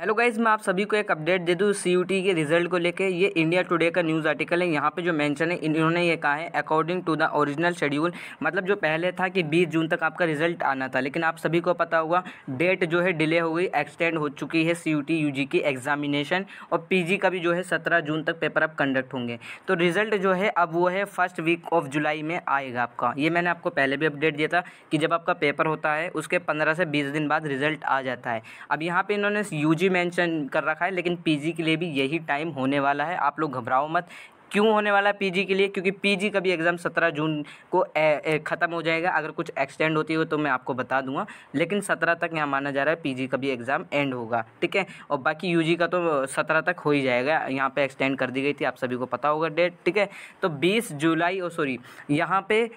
hello guys मैं आप सभी को एक अपडेट दे दूँ सी के रिजल्ट को लेके ये इंडिया टुडे का न्यूज़ आर्टिकल है यहाँ पे जो मेंशन है इन्होंने ये कहा है according to the original schedule मतलब जो पहले था कि 20 जून तक आपका रिजल्ट आना था लेकिन आप सभी को पता होगा डेट जो है डिले हो गई एक्सटेंड हो चुकी है सी यू की एग्जामिनेशन और पी का भी जो है सत्रह जून तक पेपर अब कंडक्ट होंगे तो रिजल्ट जो है अब वो है फर्स्ट वीक ऑफ जुलाई में आएगा आपका ये मैंने आपको पहले भी अपडेट दिया था कि जब आपका पेपर होता है उसके पंद्रह से बीस दिन बाद रिजल्ट आ जाता है अब यहाँ पर इन्होंने यू मेंशन कर रखा है लेकिन पीजी के लिए भी यही टाइम होने वाला है आप लोग घबराओ मत क्यों होने वाला है पी के लिए क्योंकि पी का भी एग्ज़ाम सत्रह जून को ख़त्म हो जाएगा अगर कुछ एक्सटेंड होती हो तो मैं आपको बता दूंगा लेकिन सत्रह तक यहाँ माना जा रहा है पी का भी एग्ज़ाम एंड होगा ठीक है और बाकी यू का तो सत्रह तक हो ही जाएगा यहाँ पे एक्सटेंड कर दी गई थी आप सभी को पता होगा डेट ठीक है तो बीस जुलाई और सॉरी यहाँ पर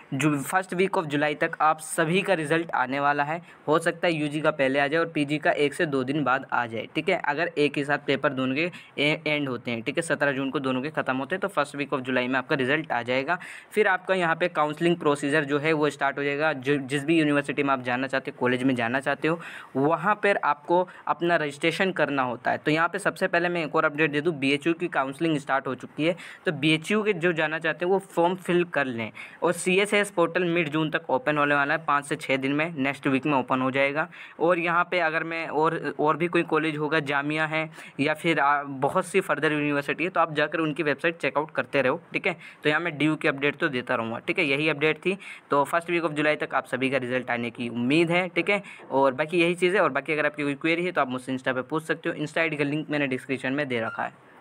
फर्स्ट वीक ऑफ जुलाई तक आप सभी का रिजल्ट आने वाला है हो सकता है यूजी का पहले आ जाए और पीजी का एक से दो दिन बाद आ जाए ठीक है अगर एक ही साथ पेपर दोनों के एंड होते हैं ठीक है सत्रह जून को दोनों के ख़त्म होते हैं तो फर्स्ट वीक ऑफ जुलाई में आपका रिजल्ट आ जाएगा फिर आपका यहाँ पे काउंसलिंग प्रोसीजर जो है वो स्टार्ट हो जाएगा जो जिस भी यूनिवर्सिटी में आप जाना चाहते हो कॉलेज में जाना चाहते हो वहाँ पर आपको अपना रजिस्ट्रेशन करना होता है तो यहाँ पर सबसे पहले मैं एक और अपडेट दे दूँ बी की काउंसलिंग स्टार्ट हो चुकी है तो बी के जो जाना चाहते हैं वो फॉर्म फिल कर लें और सी पोर्टल मिड जून तक ओपन होने वाला है पाँच से छः दिन में नेक्स्ट वीक में ओपन हो जाएगा और यहाँ पर अगर मैं और और भी कोई कॉलेज होगा जामिया है या फिर बहुत सी फर्दर यूनिवर्सिटी है तो आप जाकर उनकी वेबसाइट चेकआउट करते रहो ठीक है तो यहाँ मैं ड्यू की अपडेट तो देता रहूँगा ठीक है यही अपडेट थी तो फर्स्ट वीक ऑफ जुलाई तक आप सभी का रिजल्ट आने की उम्मीद है ठीक है और बाकी यही चीज़ है और बाकी अगर आपकी कोई क्वेरी है तो आप मुझसे इंस्टा पर पूछ सकते हो इंस्टा आई का लिंक मैंने डिस्क्रिप्शन में दे रखा है